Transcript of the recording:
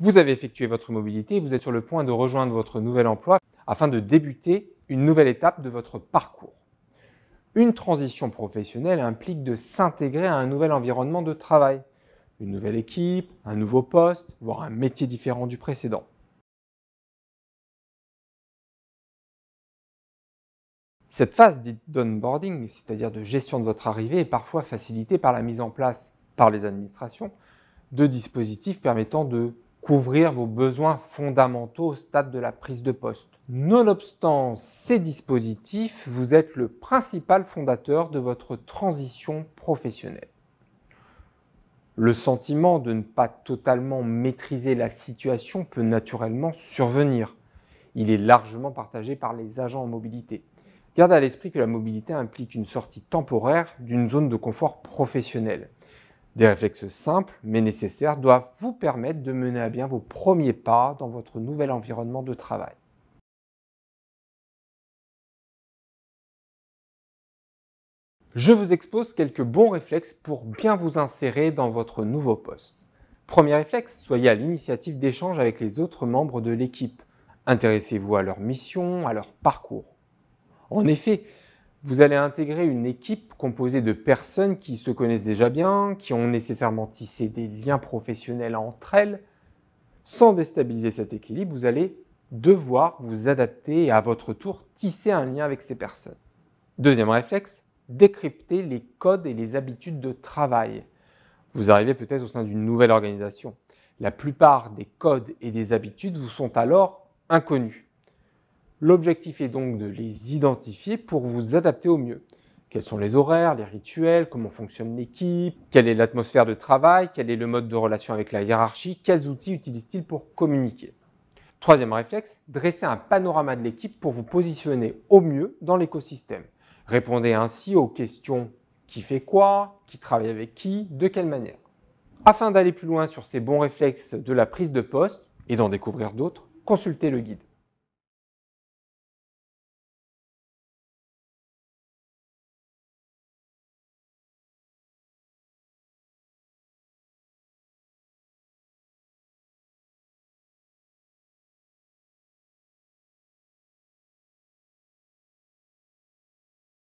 Vous avez effectué votre mobilité vous êtes sur le point de rejoindre votre nouvel emploi afin de débuter une nouvelle étape de votre parcours. Une transition professionnelle implique de s'intégrer à un nouvel environnement de travail, une nouvelle équipe, un nouveau poste, voire un métier différent du précédent. Cette phase dite d'onboarding, c'est-à-dire de gestion de votre arrivée, est parfois facilitée par la mise en place par les administrations de dispositifs permettant de couvrir vos besoins fondamentaux au stade de la prise de poste. Nonobstant ces dispositifs, vous êtes le principal fondateur de votre transition professionnelle. Le sentiment de ne pas totalement maîtriser la situation peut naturellement survenir. Il est largement partagé par les agents en mobilité. Gardez à l'esprit que la mobilité implique une sortie temporaire d'une zone de confort professionnelle. Des réflexes simples mais nécessaires doivent vous permettre de mener à bien vos premiers pas dans votre nouvel environnement de travail. Je vous expose quelques bons réflexes pour bien vous insérer dans votre nouveau poste. Premier réflexe, soyez à l'initiative d'échanges avec les autres membres de l'équipe. Intéressez-vous à leur mission, à leur parcours. En effet, vous allez intégrer une équipe composée de personnes qui se connaissent déjà bien, qui ont nécessairement tissé des liens professionnels entre elles. Sans déstabiliser cet équilibre, vous allez devoir vous adapter et à votre tour tisser un lien avec ces personnes. Deuxième réflexe, décrypter les codes et les habitudes de travail. Vous arrivez peut-être au sein d'une nouvelle organisation. La plupart des codes et des habitudes vous sont alors inconnus. L'objectif est donc de les identifier pour vous adapter au mieux. Quels sont les horaires, les rituels, comment fonctionne l'équipe, quelle est l'atmosphère de travail, quel est le mode de relation avec la hiérarchie, quels outils utilisent-ils pour communiquer. Troisième réflexe, dresser un panorama de l'équipe pour vous positionner au mieux dans l'écosystème. Répondez ainsi aux questions qui fait quoi, qui travaille avec qui, de quelle manière. Afin d'aller plus loin sur ces bons réflexes de la prise de poste et d'en découvrir d'autres, consultez le guide.